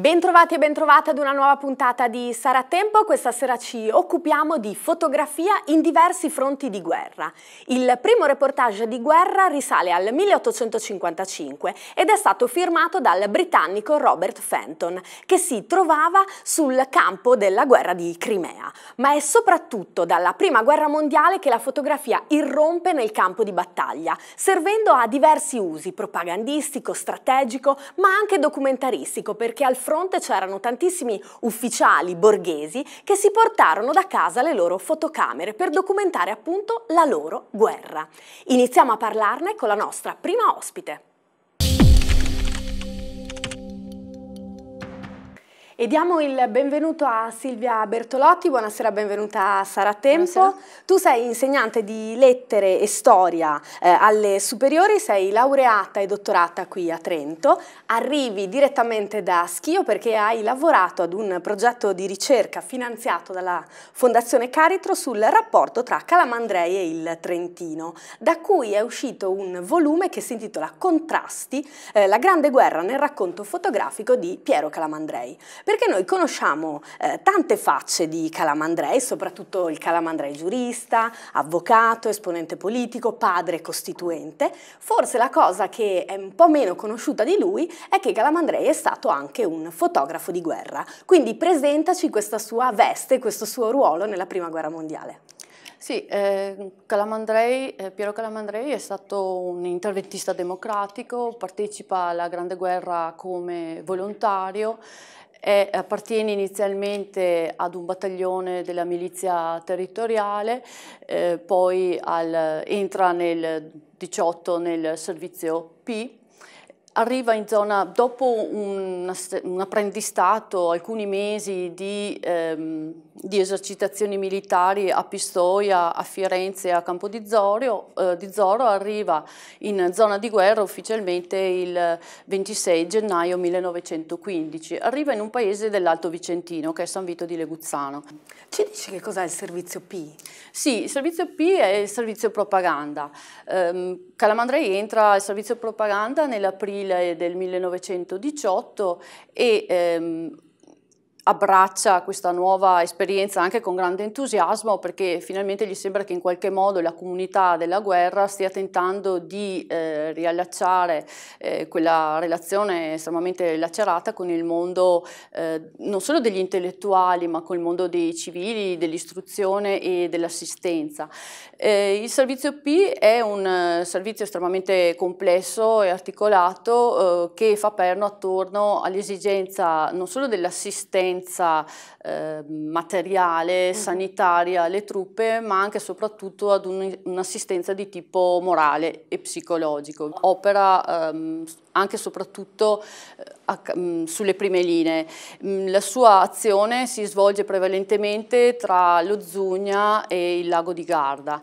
Bentrovati e bentrovati ad una nuova puntata di Sarà Tempo. Questa sera ci occupiamo di fotografia in diversi fronti di guerra. Il primo reportage di guerra risale al 1855 ed è stato firmato dal britannico Robert Fenton, che si trovava sul campo della guerra di Crimea. Ma è soprattutto dalla prima guerra mondiale che la fotografia irrompe nel campo di battaglia, servendo a diversi usi propagandistico, strategico, ma anche documentaristico, perché al fronte c'erano tantissimi ufficiali borghesi che si portarono da casa le loro fotocamere per documentare appunto la loro guerra. Iniziamo a parlarne con la nostra prima ospite. E diamo il benvenuto a Silvia Bertolotti, buonasera, benvenuta a Sara Tempo. Buonasera. Tu sei insegnante di lettere e storia eh, alle superiori, sei laureata e dottorata qui a Trento, arrivi direttamente da Schio perché hai lavorato ad un progetto di ricerca finanziato dalla Fondazione Caritro sul rapporto tra Calamandrei e il Trentino, da cui è uscito un volume che si intitola Contrasti, eh, la grande guerra nel racconto fotografico di Piero Calamandrei perché noi conosciamo eh, tante facce di Calamandrei, soprattutto il Calamandrei giurista, avvocato, esponente politico, padre costituente. Forse la cosa che è un po' meno conosciuta di lui è che Calamandrei è stato anche un fotografo di guerra, quindi presentaci questa sua veste, questo suo ruolo nella Prima Guerra Mondiale. Sì, eh, Calamandrei, eh, Piero Calamandrei è stato un interventista democratico, partecipa alla Grande Guerra come volontario, e appartiene inizialmente ad un battaglione della milizia territoriale, eh, poi al, entra nel 18 nel servizio P, arriva in zona, dopo un, un apprendistato, alcuni mesi di... Ehm, di esercitazioni militari a Pistoia, a Firenze e a Campo di Zorro, eh, di Zorro arriva in zona di guerra ufficialmente il 26 gennaio 1915. Arriva in un paese dell'Alto Vicentino che è San Vito di Leguzzano. Ci dici che cos'è il servizio P? Sì, il servizio P è il servizio propaganda. Eh, Calamandrei entra al servizio propaganda nell'aprile del 1918 e ehm, abbraccia questa nuova esperienza anche con grande entusiasmo perché finalmente gli sembra che in qualche modo la comunità della guerra stia tentando di eh, riallacciare eh, quella relazione estremamente lacerata con il mondo eh, non solo degli intellettuali ma con il mondo dei civili, dell'istruzione e dell'assistenza. Eh, il servizio P è un eh, servizio estremamente complesso e articolato eh, che fa perno attorno all'esigenza non solo dell'assistenza assistenza eh, materiale, mm-hmm. sanitaria alle truppe, ma anche e soprattutto ad un'assistenza di tipo morale e psicologico. Opera ehm, anche e soprattutto eh, a, mh, mm, sulle prime linee. Mh, mm, la sua azione si svolge prevalentemente tra lo Zugna e il lago di Garda.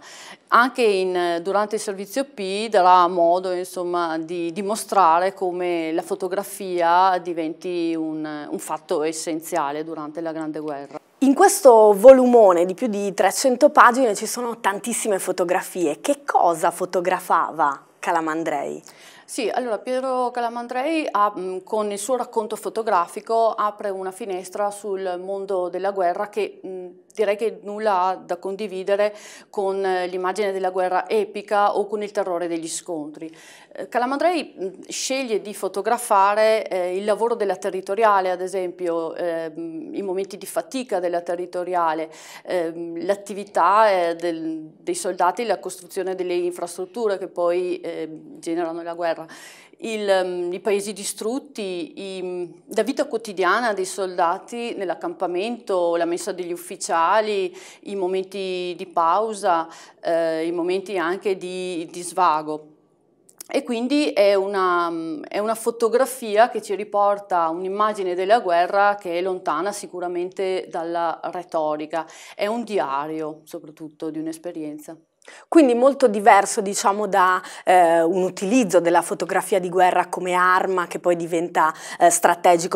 Anche in, durante il servizio P darà modo insomma, di dimostrare come la fotografia diventi un, un fatto essenziale durante la Grande Guerra. In questo volumone di più di 300 pagine ci sono tantissime fotografie. Che cosa fotografava Calamandrei? Sì, allora Piero Calamandrei ha, con il suo racconto fotografico apre una finestra sul mondo della guerra che direi che nulla ha da condividere con eh, l'immagine della guerra epica o con il terrore degli scontri. Eh, Calamandrei mm, sceglie di fotografare eh, il lavoro della territoriale, ad esempio, eh, i momenti di fatica della territoriale, ehm, eh, l'attività dei soldati, la costruzione delle infrastrutture che poi ehm, generano la guerra. Il, mm, i paesi distrutti, i, mm, la vita quotidiana dei soldati nell'accampamento, la messa degli ufficiali, i momenti di pausa, eh, i momenti anche di, di svago. E quindi è una, mm, è una, fotografia che ci riporta un'immagine della guerra che è lontana sicuramente dalla retorica, è un diario soprattutto di un'esperienza. Quindi molto diverso diciamo, da eh, un utilizzo della fotografia di guerra come arma che poi diventa eh,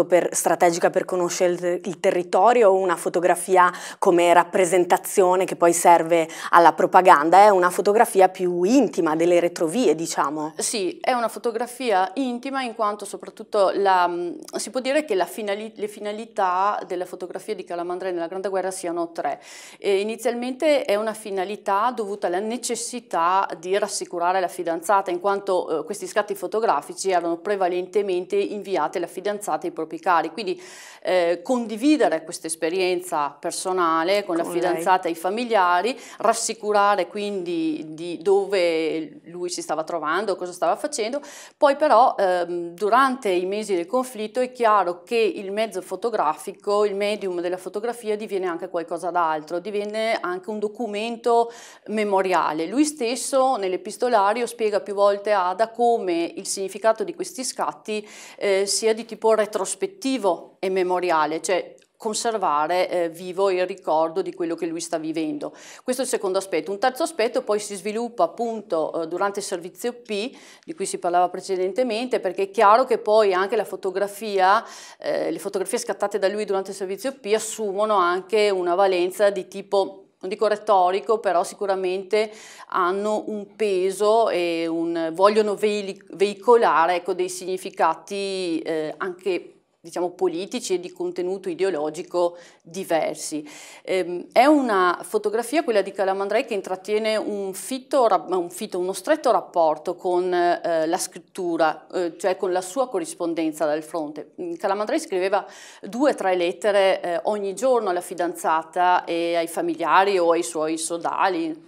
per, strategica per conoscere il, il territorio o una fotografia come rappresentazione che poi serve alla propaganda, è una fotografia più intima delle retrovie diciamo. Sì, è una fotografia intima in quanto soprattutto la, mm, si può dire che finali, le finalità della fotografia di Calamandrei nella Grande Guerra siano tre. E inizialmente è una finalità dovuta alla necessità di rassicurare la fidanzata, in quanto eh, questi scatti fotografici erano prevalentemente inviati alla fidanzata e ai propri cari. Quindi eh, condividere questa esperienza personale con, con la fidanzata lei. e i familiari, rassicurare quindi di dove lui si stava trovando, cosa stava facendo. Poi però ehm, durante i mesi del conflitto è chiaro che il mezzo fotografico, il medium della fotografia diviene anche qualcosa d'altro, diviene anche un documento memoriale memoriale. Lui stesso nell'epistolario spiega più volte a Ada come il significato di questi scatti eh, sia di tipo retrospettivo e memoriale, cioè conservare eh, vivo il ricordo di quello che lui sta vivendo. Questo è il secondo aspetto. Un terzo aspetto poi si sviluppa appunto eh, durante il servizio P, di cui si parlava precedentemente, perché è chiaro che poi anche la fotografia, eh, le fotografie scattate da lui durante il servizio P assumono anche una valenza di tipo non dico retorico, però sicuramente hanno un peso e un, vogliono veicolare ecco, dei significati eh, anche diciamo, politici e di contenuto ideologico diversi. Ehm, è una fotografia, quella di Calamandrei, che intrattiene un fitto, un fitto, uno stretto rapporto con eh, la scrittura, eh, cioè con la sua corrispondenza dal fronte. Mm, Calamandrei scriveva due o tre lettere eh, ogni giorno alla fidanzata e ai familiari o ai suoi sodali,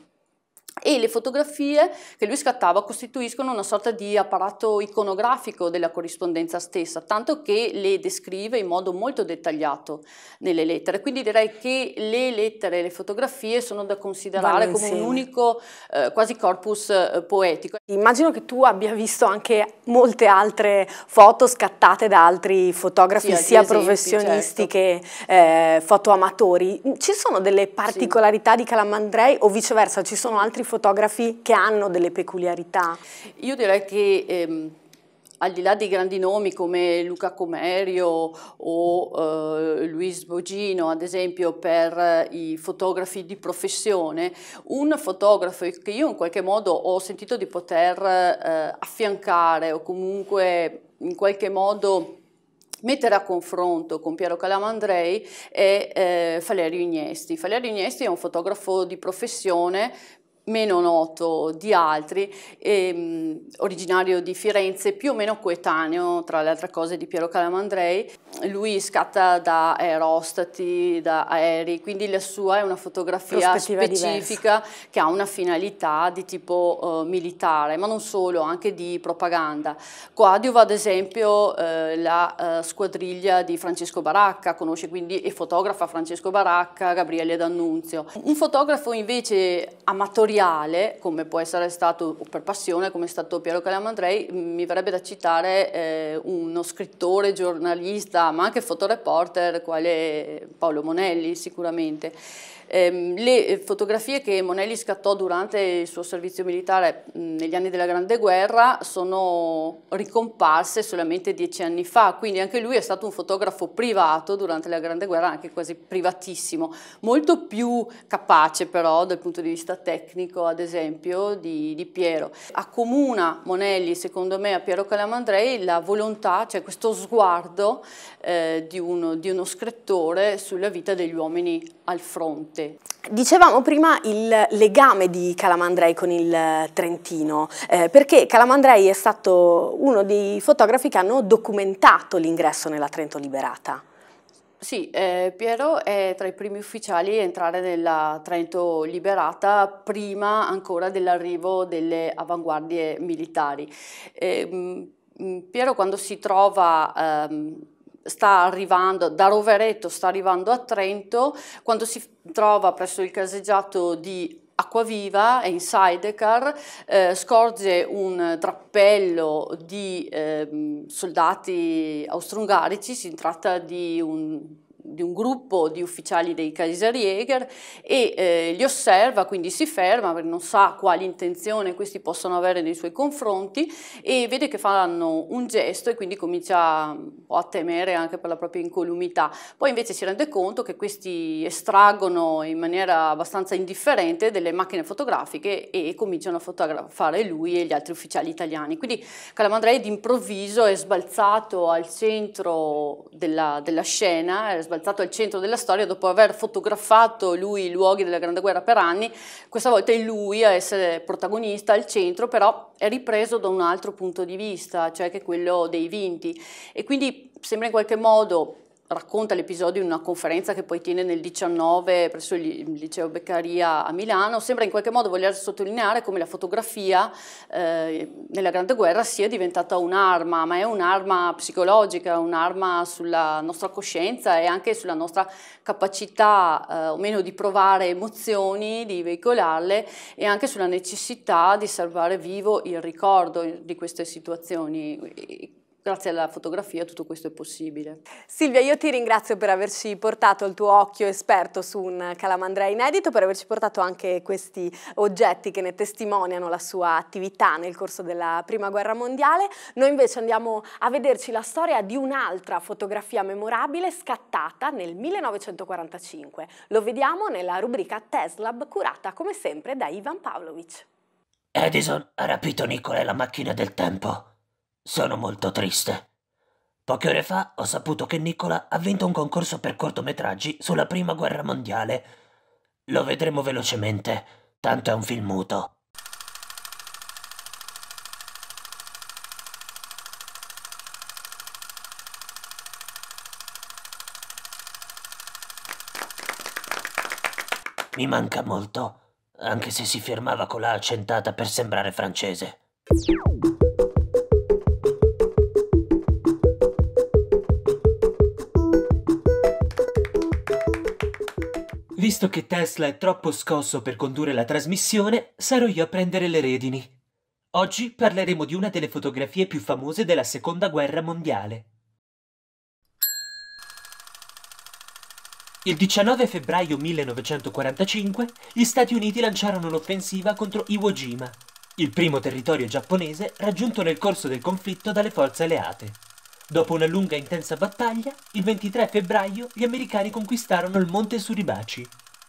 e le fotografie che lui scattava costituiscono una sorta di apparato iconografico della corrispondenza stessa, tanto che le descrive in modo molto dettagliato nelle lettere. Quindi direi che le lettere e le fotografie sono da considerare come un unico eh, quasi corpus eh, poetico. Immagino che tu abbia visto anche molte altre foto scattate da altri fotografi, sì, sia esempi, professionisti certo. che eh, fotoamatori. Ci sono delle particolarità sì. di Calamandrei o viceversa, ci sono altri altri fotografi che hanno delle peculiarità? Io direi che... Ehm al di là dei grandi nomi come Luca Comerio o eh, Luis Bogino, ad esempio per i fotografi di professione, un fotografo che io in qualche modo ho sentito di poter eh, affiancare o comunque in qualche modo mettere a confronto con Piero Calamandrei è eh, Valerio Ignesti. Valerio Ignesti è un fotografo di professione meno noto di altri, ehm, originario di Firenze, più o meno coetaneo tra le altre cose di Piero Calamandrei. Lui scatta da aerostati, da aerei, quindi la sua è una fotografia specifica diversa. che ha una finalità di tipo eh, militare, ma non solo, anche di propaganda. Coadio va ad esempio eh, la eh, squadriglia di Francesco Baracca, conosce quindi e fotografa Francesco Baracca, Gabriele D'Annunzio. Un fotografo invece amatoriale seriale, come può essere stato per passione, come è stato Piero Calamandrei, mi verrebbe da citare eh, uno scrittore, giornalista, ma anche fotoreporter, quale Paolo Monelli sicuramente. Ehm, le eh, fotografie che Monelli scattò durante il suo servizio militare mh, negli anni della Grande Guerra sono ricomparse solamente dieci anni fa, quindi anche lui è stato un fotografo privato durante la Grande Guerra, anche quasi privatissimo, molto più capace però dal punto di vista tecnico, ad esempio, di, di Piero. Accomuna Monelli, secondo me, a Piero Calamandrei la volontà, cioè questo sguardo eh, di, uno, di uno scrittore sulla vita degli uomini al fronte. Sì. Dicevamo prima il legame di Calamandrei con il eh, Trentino, eh, perché Calamandrei è stato uno dei fotografi che hanno documentato l'ingresso nella Trento liberata. Sì, eh, Piero è tra i primi ufficiali a entrare nella Trento liberata prima ancora dell'arrivo delle avanguardie militari. Eh, Piero quando si trova ehm, sta arrivando da Rovereto, sta arrivando a Trento, quando si trova presso il caseggiato di Acquaviva e in Sidecar eh, scorge un drappello di eh, soldati austro-ungarici, si tratta di un di un gruppo di ufficiali dei Kaiserjäger e eh, li osserva, quindi si ferma perché non sa quale intenzione questi possono avere nei suoi confronti e vede che fanno un gesto e quindi comincia un po' a temere anche per la propria incolumità. Poi invece si rende conto che questi estraggono in maniera abbastanza indifferente delle macchine fotografiche e cominciano a fotografare lui e gli altri ufficiali italiani. Quindi Calamandrei d'improvviso è sbalzato al centro della, della scena, è sbalzato alzato al centro della storia dopo aver fotografato lui i luoghi della Grande Guerra per anni, questa volta è lui a essere protagonista al centro, però è ripreso da un altro punto di vista, cioè che è quello dei vinti. E quindi sembra in qualche modo racconta l'episodio in una conferenza che poi tiene nel 19 presso il liceo Beccaria a Milano, sembra in qualche modo voler sottolineare come la fotografia eh, nella Grande Guerra sia diventata un'arma, ma è un'arma psicologica, un'arma sulla nostra coscienza e anche sulla nostra capacità eh, o meno di provare emozioni, di veicolarle e anche sulla necessità di salvare vivo il ricordo di queste situazioni Grazie alla fotografia tutto questo è possibile. Silvia, io ti ringrazio per averci portato il tuo occhio esperto su un calamandrea inedito, per averci portato anche questi oggetti che ne testimoniano la sua attività nel corso della Prima Guerra Mondiale. Noi invece andiamo a vederci la storia di un'altra fotografia memorabile scattata nel 1945. Lo vediamo nella rubrica Teslab curata come sempre da Ivan Pavlovic. Edison ha rapito Nicola e la macchina del tempo. Sono molto triste. Poche ore fa ho saputo che Nicola ha vinto un concorso per cortometraggi sulla Prima Guerra Mondiale. Lo vedremo velocemente, tanto è un film muto. Mi manca molto, anche se si firmava con la accentata per sembrare francese. Visto che Tesla è troppo scosso per condurre la trasmissione, sarò io a prendere le redini. Oggi parleremo di una delle fotografie più famose della Seconda Guerra Mondiale. Il 19 febbraio 1945 gli Stati Uniti lanciarono l'offensiva contro Iwo Jima, il primo territorio giapponese raggiunto nel corso del conflitto dalle forze alleate. Dopo una lunga e intensa battaglia, il 23 febbraio gli americani conquistarono il monte Suribaci,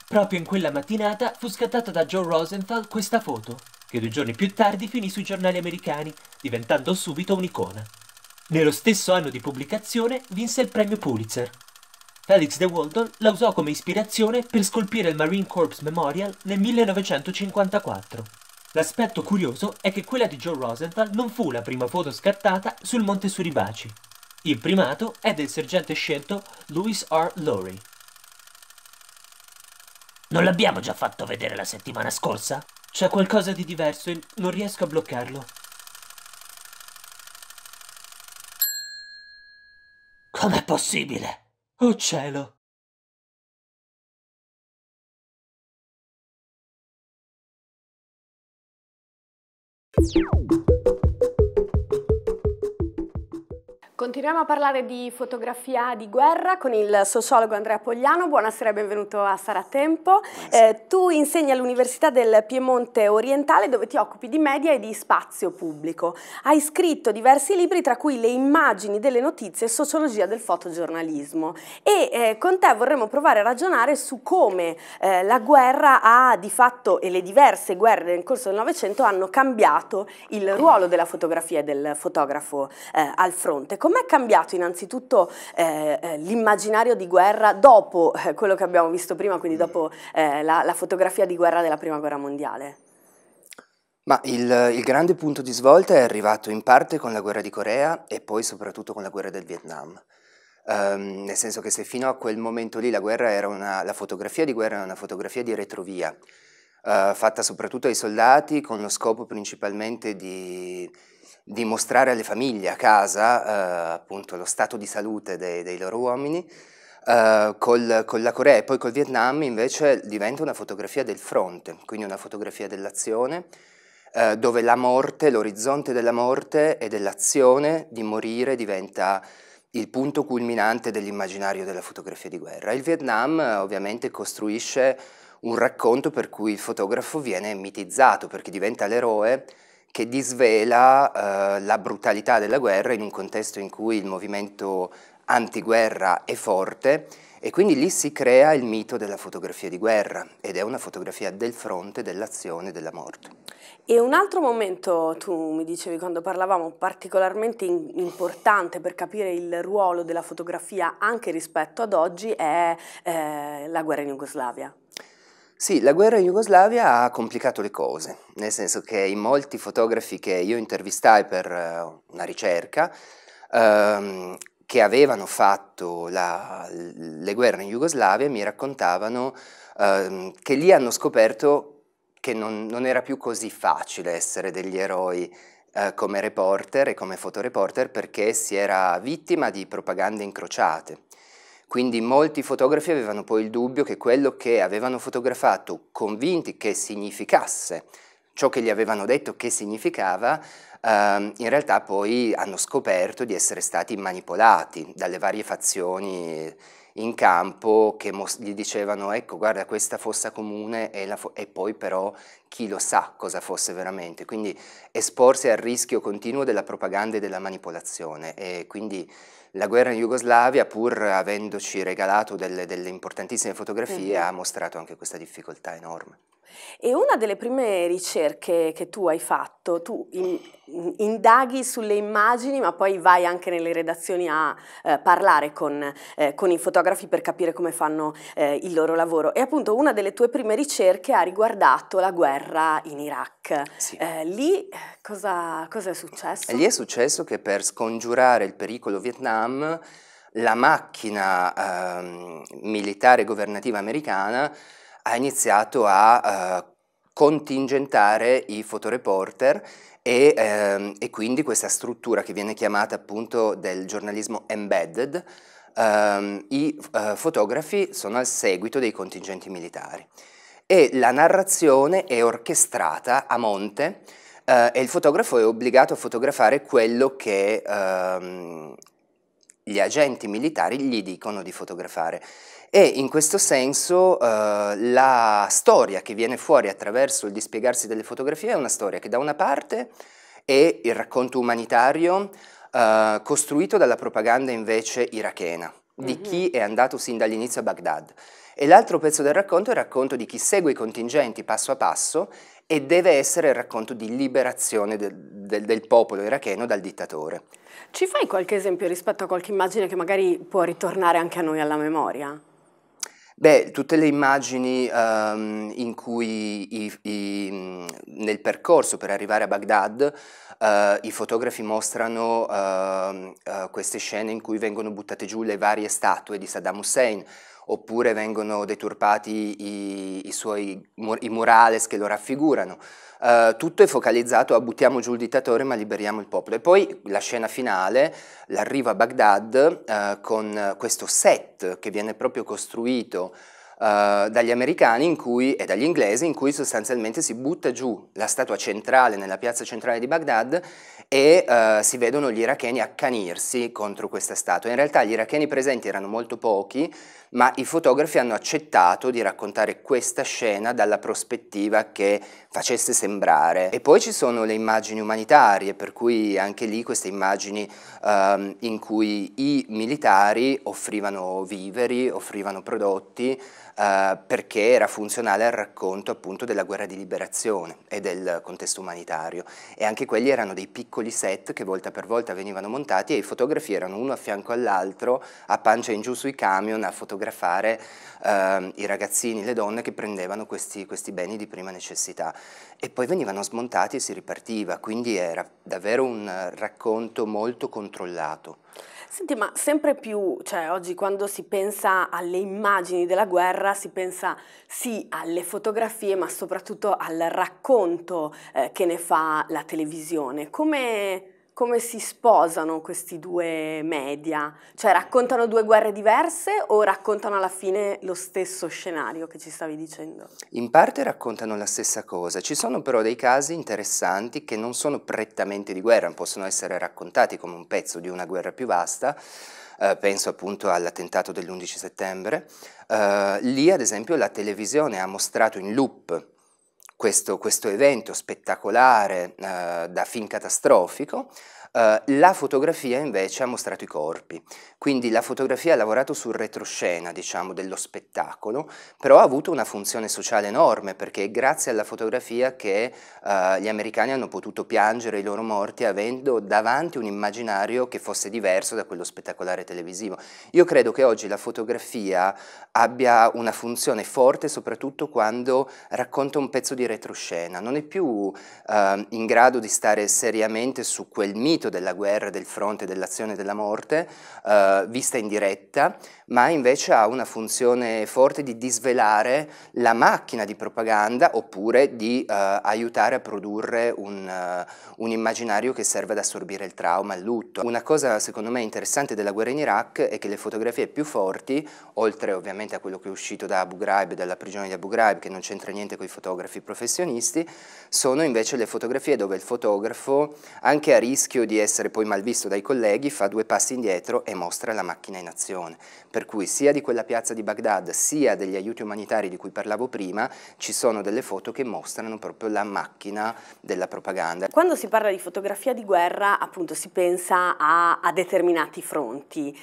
Proprio in quella mattinata fu scattata da Joe Rosenthal questa foto, che due giorni più tardi finì sui giornali americani, diventando subito un'icona. Nello stesso anno di pubblicazione vinse il premio Pulitzer. Felix de Walden la usò come ispirazione per scolpire il Marine Corps Memorial nel 1954. L'aspetto curioso è che quella di Joe Rosenthal non fu la prima foto scattata sul Monte Suribaci. Il primato è del sergente scelto Louis R. Lowry, non l'abbiamo già fatto vedere la settimana scorsa? C'è qualcosa di diverso e non riesco a bloccarlo. Com'è possibile? Oh cielo! Thank you. Continuiamo a parlare di fotografia di guerra con il sociologo Andrea Pogliano. Buonasera e benvenuto a Sara Tempo. Eh, tu insegni all'Università del Piemonte Orientale dove ti occupi di media e di spazio pubblico. Hai scritto diversi libri tra cui Le immagini delle notizie e sociologia del fotogiornalismo e eh, con te vorremmo provare a ragionare su come eh, la guerra ha di fatto e le diverse guerre nel corso del Novecento hanno cambiato il ruolo della fotografia e del fotografo eh, al fronte. Come Com'è cambiato innanzitutto eh, eh, l'immaginario di guerra dopo eh, quello che abbiamo visto prima, quindi dopo eh, la, la fotografia di guerra della Prima Guerra Mondiale? Ma il, il, grande punto di svolta è arrivato in parte con la guerra di Corea e poi soprattutto con la guerra del Vietnam. Um, nel senso che se fino a quel momento lì la, guerra era una, la fotografia di guerra era una fotografia di retrovia, uh, fatta soprattutto ai soldati con lo scopo principalmente di di mostrare alle famiglie a casa eh, appunto lo stato di salute dei, dei loro uomini, Uh, col, con la Corea e poi col Vietnam invece diventa una fotografia del fronte, quindi una fotografia dell'azione, uh, dove la morte, l'orizzonte della morte e dell'azione di morire diventa il punto culminante dell'immaginario della fotografia di guerra. Il Vietnam uh, ovviamente costruisce un racconto per cui il fotografo viene mitizzato, perché diventa l'eroe che disvela eh, la brutalità della guerra in un contesto in cui il movimento antiguerra è forte e quindi lì si crea il mito della fotografia di guerra ed è una fotografia del fronte, dell'azione, della morte. E un altro momento, tu mi dicevi quando parlavamo, particolarmente importante per capire il ruolo della fotografia anche rispetto ad oggi è eh, la guerra in Jugoslavia. Sì, la guerra in Jugoslavia ha complicato le cose, nel senso che in molti fotografi che io intervistai per eh, una ricerca, ehm, che avevano fatto la, le guerre in Jugoslavia, mi raccontavano ehm, che lì hanno scoperto che non, non, era più così facile essere degli eroi eh, come reporter e come fotoreporter perché si era vittima di propagande incrociate. Quindi molti fotografi avevano poi il dubbio che quello che avevano fotografato, convinti che significasse ciò che gli avevano detto che significava, ehm, in realtà poi hanno scoperto di essere stati manipolati dalle varie fazioni in campo che gli dicevano ecco guarda questa fossa comune e, fo e, poi però chi lo sa cosa fosse veramente, quindi esporsi al rischio continuo della propaganda e della manipolazione e quindi la guerra in Jugoslavia, pur avendoci regalato delle, delle importantissime fotografie, mm -hmm. ha mostrato anche questa difficoltà enorme. E una delle prime ricerche che tu hai fatto, tu in, indaghi sulle immagini ma poi vai anche nelle redazioni a eh, parlare con, eh, con, i fotografi per capire come fanno eh, il loro lavoro. E appunto una delle tue prime ricerche ha riguardato la guerra in Iraq. Sì. Eh, lì cosa, cosa è successo? Lì è successo che per scongiurare il pericolo Vietnam la macchina ehm, militare governativa americana ha iniziato a eh, contingentare i fotoreporter e, ehm, e, quindi questa struttura che viene chiamata appunto del giornalismo embedded, ehm, i eh, fotografi sono al seguito dei contingenti militari e la narrazione è orchestrata a monte eh, e il fotografo è obbligato a fotografare quello che ehm, gli agenti militari gli dicono di fotografare. E in questo senso eh, la storia che viene fuori attraverso il dispiegarsi delle fotografie è una storia che da una parte è il racconto umanitario eh, costruito dalla propaganda invece irachena, di mm-hmm. chi è andato sin dall'inizio a Baghdad. E l'altro pezzo del racconto è il racconto di chi segue i contingenti passo a passo e deve essere il racconto di liberazione del, del, del popolo iracheno dal dittatore. Ci fai qualche esempio rispetto a qualche immagine che magari può ritornare anche a noi alla memoria? Beh, tutte le immagini um, in cui i, i, nel percorso per arrivare a Baghdad uh, i fotografi mostrano uh, uh, queste scene in cui vengono buttate giù le varie statue di Saddam Hussein oppure vengono deturpati i, i suoi i murales che lo raffigurano. Eh, tutto è focalizzato a buttiamo giù il dittatore ma liberiamo il popolo. E poi la scena finale, l'arrivo a Baghdad eh, con questo set che viene proprio costruito Uh, dagli americani cui, e dagli inglesi in cui sostanzialmente si butta giù la statua centrale nella piazza centrale di Baghdad e eh, si vedono gli iracheni accanirsi contro questa statua. In realtà gli iracheni presenti erano molto pochi, ma i fotografi hanno accettato di raccontare questa scena dalla prospettiva che facesse sembrare. E poi ci sono le immagini umanitarie, per cui anche lì queste immagini ehm, in cui i militari offrivano viveri, offrivano prodotti, eh, perché era funzionale al racconto appunto della guerra di liberazione e del contesto umanitario e anche quelli erano dei piccoli set che volta per volta venivano montati e i fotografi erano uno a fianco all'altro a pancia in giù sui camion a fotografare eh, i ragazzini, le donne che prendevano questi, questi beni di prima necessità e poi venivano smontati e si ripartiva, quindi era davvero un racconto molto controllato. Senti, ma sempre più, cioè oggi quando si pensa alle immagini della guerra, si pensa sì alle fotografie, ma soprattutto al racconto eh, che ne fa la televisione. Come, come si sposano questi due media? Cioè raccontano due guerre diverse o raccontano alla fine lo stesso scenario che ci stavi dicendo? In parte raccontano la stessa cosa, ci sono però dei casi interessanti che non sono prettamente di guerra, possono essere raccontati come un pezzo di una guerra più vasta, Uh, penso appunto all'attentato dell'11 settembre, uh, lì ad esempio la televisione ha mostrato in loop questo, questo evento spettacolare eh, da fin catastrofico, eh, la fotografia invece ha mostrato i corpi, quindi la fotografia ha lavorato sul retroscena, diciamo, dello spettacolo, però ha avuto una funzione sociale enorme perché è grazie alla fotografia che eh, gli americani hanno potuto piangere i loro morti avendo davanti un immaginario che fosse diverso da quello spettacolare televisivo. Io credo che oggi la fotografia abbia una funzione forte soprattutto quando racconta un pezzo di retroscena, non è più eh, in grado di stare seriamente su quel mito seguito della guerra, del fronte, dell'azione della morte, eh, vista in diretta, ma invece ha una funzione forte di disvelare la macchina di propaganda oppure di eh, aiutare a produrre un, uh, un, immaginario che serve ad assorbire il trauma, il lutto. Una cosa secondo me interessante della guerra in Iraq è che le fotografie più forti, oltre ovviamente a quello che è uscito da Abu Ghraib, dalla prigione di Abu Ghraib, che non c'entra niente con i fotografi professionisti, sono invece le fotografie dove il fotografo, anche a rischio di di essere poi malvisto dai colleghi, fa due passi indietro e mostra la macchina in azione. Per cui sia di quella piazza di Baghdad, sia degli aiuti umanitari di cui parlavo prima, ci sono delle foto che mostrano proprio la macchina della propaganda. Quando si parla di fotografia di guerra, appunto si pensa a, a determinati fronti.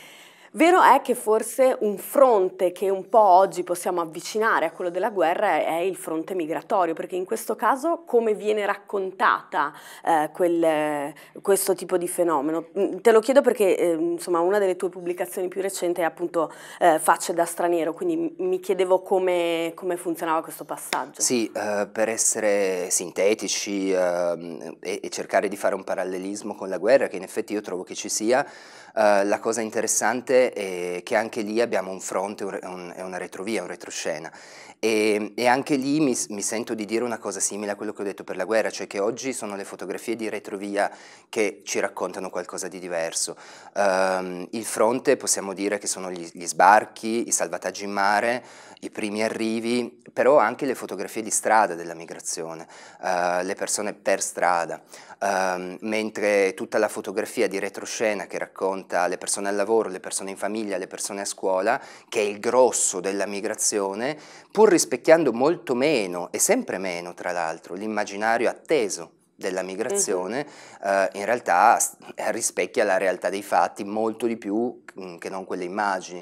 Vero è che forse un fronte che un po' oggi possiamo avvicinare a quello della guerra è il fronte migratorio, perché in questo caso come viene raccontata eh, quel, questo tipo di fenomeno? Mm, te lo chiedo perché eh, insomma, una delle tue pubblicazioni più recenti è appunto eh, Facce da straniero, quindi mi chiedevo come, come funzionava questo passaggio. Sì, eh, per essere sintetici ehm, e, e, cercare di fare un parallelismo con la guerra, che in effetti io trovo che ci sia, eh, la cosa interessante e eh, che anche lì abbiamo un fronte e una retrovia, un retroscena e, e anche lì mi, mi, sento di dire una cosa simile a quello che ho detto per la guerra, cioè che oggi sono le fotografie di retrovia che ci raccontano qualcosa di diverso. Um, il fronte possiamo dire che sono gli, gli sbarchi, i salvataggi in mare, i primi arrivi, però anche le fotografie di strada della migrazione, uh, le persone per strada, um, mentre tutta la fotografia di retroscena che racconta le persone al lavoro, le persone in famiglia, le persone a scuola, che è il grosso della migrazione, pur pur rispecchiando molto meno, e sempre meno tra l'altro, l'immaginario atteso della migrazione, uh -huh. eh, in realtà eh, rispecchia la realtà dei fatti molto di più che non quelle immagini.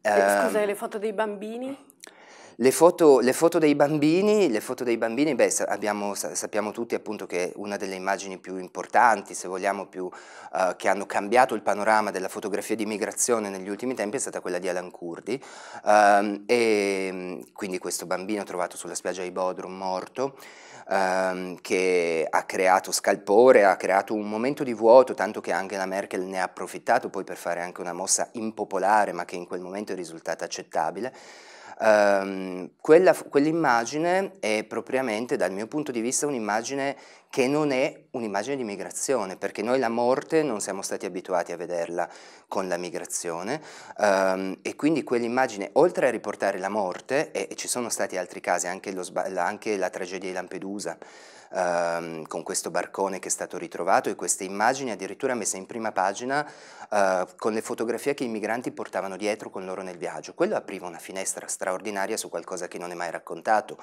Eh, Scusa, ehm, le foto dei bambini? Le foto, le foto, dei bambini, foto dei bambini beh, abbiamo, sappiamo tutti appunto che una delle immagini più importanti, se vogliamo, più, eh, che hanno cambiato il panorama della fotografia di migrazione negli ultimi tempi è stata quella di Alan Kurdi, ehm, e quindi questo bambino trovato sulla spiaggia di Bodrum morto, ehm, che ha creato scalpore, ha creato un momento di vuoto, tanto che Angela Merkel ne ha approfittato poi per fare anche una mossa impopolare, ma che in quel momento è risultata accettabile ehm, quella, quell'immagine è propriamente dal mio punto di vista un'immagine che non è un'immagine di migrazione, perché noi la morte non siamo stati abituati a vederla con la migrazione um, e quindi quell'immagine, oltre a riportare la morte, e, e ci sono stati altri casi, anche, la, anche la tragedia di Lampedusa, um, con questo barcone che è stato ritrovato e queste immagini addirittura messe in prima pagina uh, con le fotografie che i migranti portavano dietro con loro nel viaggio. Quello apriva una finestra straordinaria su qualcosa che non è mai raccontato.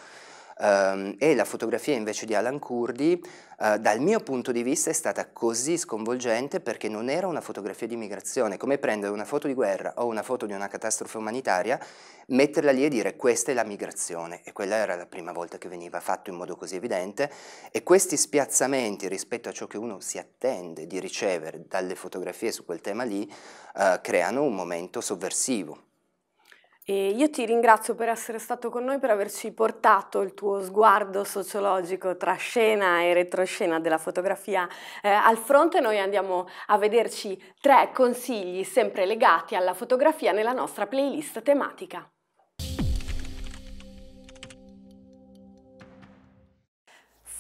Ehm, e la fotografia invece di Alan Kurdi eh, dal mio punto di vista è stata così sconvolgente perché non era una fotografia di migrazione, come prendere una foto di guerra o una foto di una catastrofe umanitaria, metterla lì e dire questa è la migrazione e quella era la prima volta che veniva fatto in modo così evidente e questi spiazzamenti rispetto a ciò che uno si attende di ricevere dalle fotografie su quel tema lì eh, creano un momento sovversivo. E io ti ringrazio per essere stato con noi, per averci portato il tuo sguardo sociologico tra scena e retroscena della fotografia eh, al fronte. Noi andiamo a vederci tre consigli sempre legati alla fotografia nella nostra playlist tematica.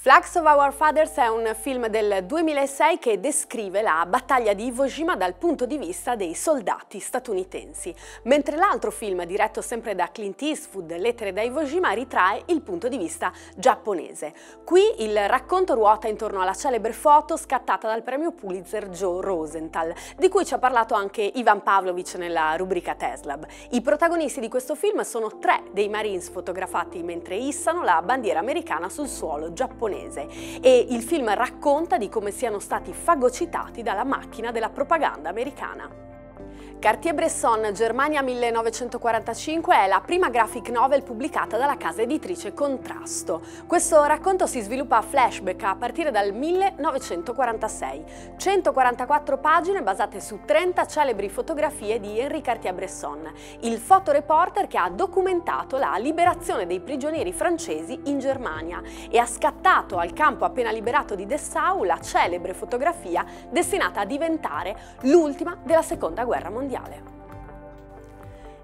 Flags of Our Fathers è un film del 2006 che descrive la battaglia di Iwo Jima dal punto di vista dei soldati statunitensi, mentre l'altro film, diretto sempre da Clint Eastwood, Lettere da Iwo Jima, ritrae il punto di vista giapponese. Qui il racconto ruota intorno alla celebre foto scattata dal premio Pulitzer Joe Rosenthal, di cui ci ha parlato anche Ivan Pavlovich nella rubrica Teslab. I protagonisti di questo film sono tre dei Marines fotografati mentre issano la bandiera americana sul suolo giapponese libanese e il film racconta di come siano stati fagocitati dalla macchina della propaganda americana. Cartier-Bresson, Germania 1945 è la prima graphic novel pubblicata dalla casa editrice Contrasto. Questo racconto si sviluppa a flashback a partire dal 1946. 144 pagine basate su 30 celebri fotografie di Henri Cartier-Bresson, il fotoreporter che ha documentato la liberazione dei prigionieri francesi in Germania e ha scattato al campo appena liberato di Dessau la celebre fotografia destinata a diventare l'ultima della Seconda Guerra Mondiale mondiale.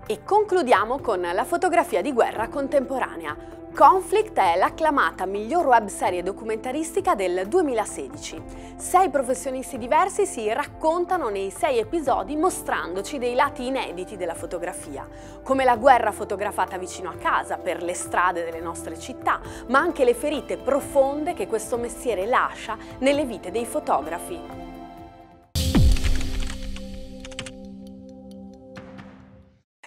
E concludiamo con la fotografia di guerra contemporanea. Conflict è l'acclamata miglior web serie documentaristica del 2016. Sei professionisti diversi si raccontano nei sei episodi mostrandoci dei lati inediti della fotografia, come la guerra fotografata vicino a casa, per le strade delle nostre città, ma anche le ferite profonde che questo mestiere lascia nelle vite dei fotografi.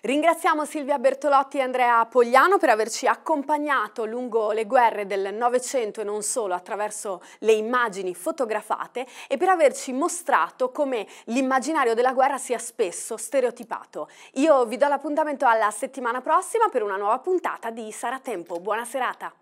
Ringraziamo Silvia Bertolotti e Andrea Pogliano per averci accompagnato lungo le guerre del Novecento e non solo attraverso le immagini fotografate e per averci mostrato come l'immaginario della guerra sia spesso stereotipato. Io vi do l'appuntamento alla settimana prossima per una nuova puntata di Tempo. Buona serata!